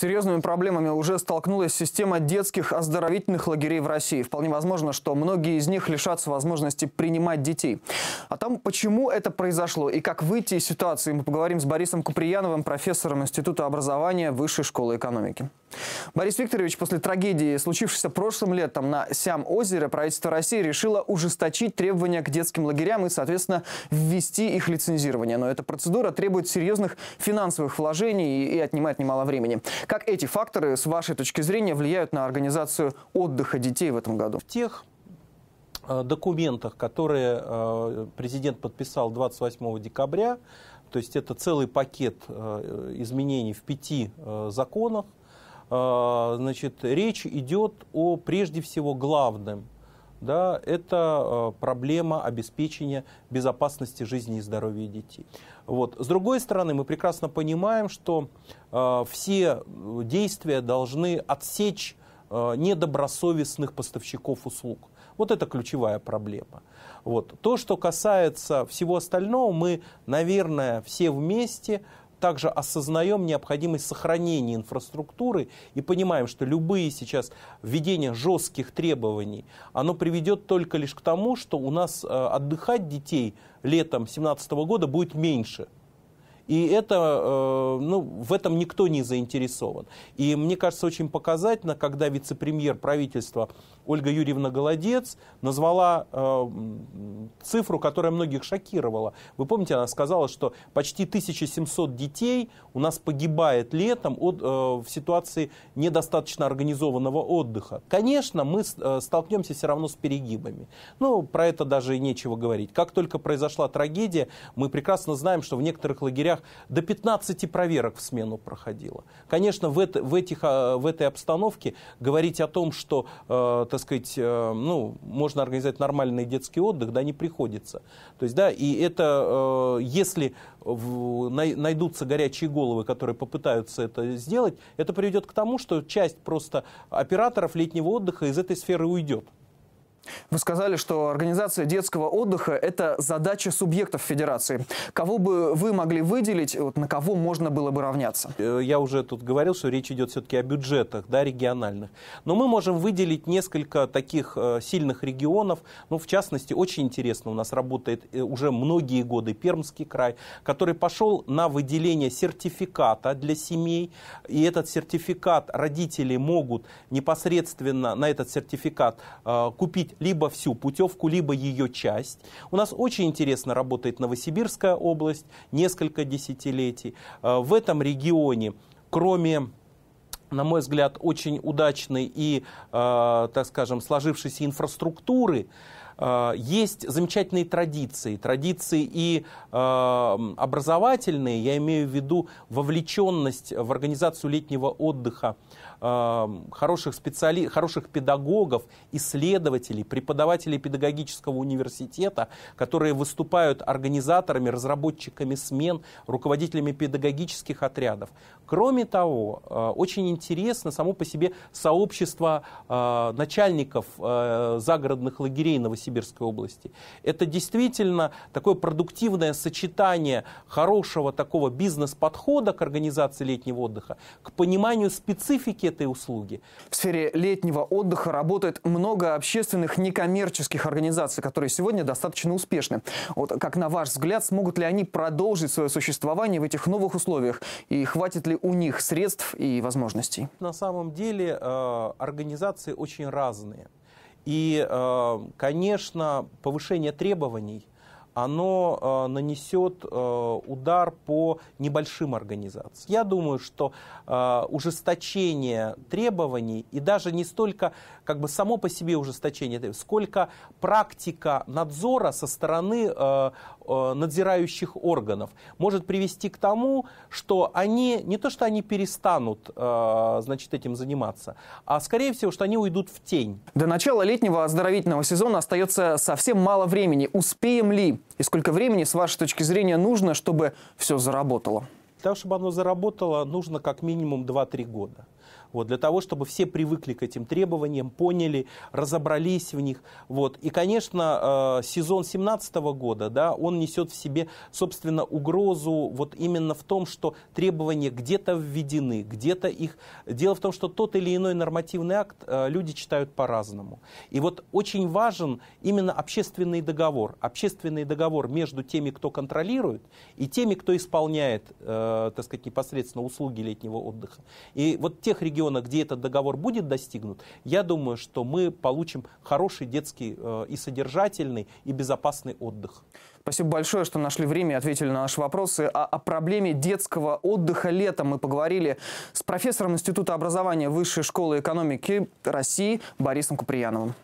серьезными проблемами уже столкнулась система детских оздоровительных лагерей в России. Вполне возможно, что многие из них лишатся возможности принимать детей. О а том, почему это произошло и как выйти из ситуации, мы поговорим с Борисом Куприяновым, профессором Института образования Высшей школы экономики. Борис Викторович, после трагедии, случившейся прошлым летом на Сям-озере, правительство России решило ужесточить требования к детским лагерям и, соответственно, ввести их лицензирование. Но эта процедура требует серьезных финансовых вложений и отнимает немало времени. Как эти факторы, с вашей точки зрения, влияют на организацию отдыха детей в этом году? В тех э, документах, которые э, президент подписал 28 декабря, то есть это целый пакет э, изменений в пяти законах, а, значит, речь идет о прежде всего главном. Да, это а, проблема обеспечения безопасности жизни и здоровья детей. Вот. С другой стороны, мы прекрасно понимаем, что а, э, все действия должны отсечь э, недобросовестных поставщиков услуг. Вот это ключевая проблема. Вот. То, что касается всего остального, мы, наверное, все вместе также осознаем необходимость сохранения инфраструктуры и понимаем, что любые сейчас введения жестких требований, оно приведет только лишь к тому, что у нас э, отдыхать детей летом 2017 года будет меньше – и это, э, ну, в этом никто не заинтересован. И мне кажется очень показательно, когда вице-премьер правительства Ольга Юрьевна Голодец назвала э, цифру, которая многих шокировала. Вы помните, она сказала, что почти 1700 детей у нас погибает летом от, э, в ситуации недостаточно организованного отдыха. Конечно, мы столкнемся все равно с перегибами. Ну, про это даже и нечего говорить. Как только произошла трагедия, мы прекрасно знаем, что в некоторых лагерях проверок, до 15 проверок в смену проходило. Конечно, в, это, в, этих, а, в этой обстановке говорить о том, что, э, так сказать, э, ну, можно организовать нормальный детский отдых, да, не приходится. То есть, да, и это, э, если в, най, найдутся горячие головы, которые попытаются это сделать, это приведет к тому, что часть просто операторов летнего отдыха из этой сферы уйдет. Вы сказали, что организация детского отдыха – это задача субъектов федерации. Кого бы вы могли выделить, вот, на кого можно было бы равняться? Э, я уже тут говорил, что речь идет все-таки о бюджетах да, региональных. Но мы можем выделить несколько таких э, сильных регионов. Ну, в частности, очень интересно, у нас работает э, уже многие годы Пермский край, который пошел на выделение сертификата для семей. И этот сертификат родители могут непосредственно на этот сертификат купить либо всю путевку, либо ее часть. У нас очень интересно работает Новосибирская область, несколько десятилетий. Э, в этом регионе, кроме на мой взгляд, очень удачной и, э, так скажем, сложившейся инфраструктуры, э, есть замечательные традиции, традиции и э, образовательные, я имею в виду вовлеченность в организацию летнего отдыха Эм, хороших, специали... хороших педагогов, исследователей, преподавателей педагогического университета, которые выступают организаторами, разработчиками смен, руководителями педагогических отрядов. Кроме того, э, очень интересно само по себе сообщество э, начальников э, загородных лагерей Новосибирской области. Это действительно такое продуктивное сочетание хорошего такого бизнес-подхода к организации летнего отдыха, к пониманию специфики этой услуги. В сфере летнего отдыха работает много общественных некоммерческих организаций, которые сегодня достаточно успешны. Вот как на ваш взгляд, смогут ли они продолжить свое существование в этих новых условиях? И хватит ли у них средств и возможностей? На самом деле э, организации очень разные. И, э, конечно, повышение требований оно э, нанесет э, удар по небольшим организациям. Я думаю, что э, ужесточение требований и даже не столько как бы само по себе ужесточение, сколько практика надзора со стороны надзирающих органов может привести к тому, что они не то что они перестанут значит, этим заниматься, а скорее всего, что они уйдут в тень. До начала летнего оздоровительного сезона остается совсем мало времени. Успеем ли? И сколько времени, с вашей точки зрения, нужно, чтобы все заработало? Для того, чтобы оно заработало, нужно как минимум 2-3 года. Вот, для того, чтобы все привыкли к этим требованиям, поняли, разобрались в них. Вот. И, конечно, э, сезон 2017 года, да, он несет в себе, собственно, угрозу вот именно в том, что требования где-то введены, где-то их... Дело в том, что тот или иной нормативный акт э, люди читают по-разному. И вот очень важен именно общественный договор. Общественный договор между теми, кто контролирует, и теми, кто исполняет, э, так сказать, непосредственно услуги летнего отдыха. И вот тех тех регионах, где этот договор будет достигнут, я думаю, что мы получим хороший детский э, и содержательный, и безопасный отдых. Спасибо большое, что нашли время и ответили на наши вопросы. О, а о проблеме детского отдыха летом мы поговорили с профессором Института образования Высшей школы экономики России Борисом Куприяновым.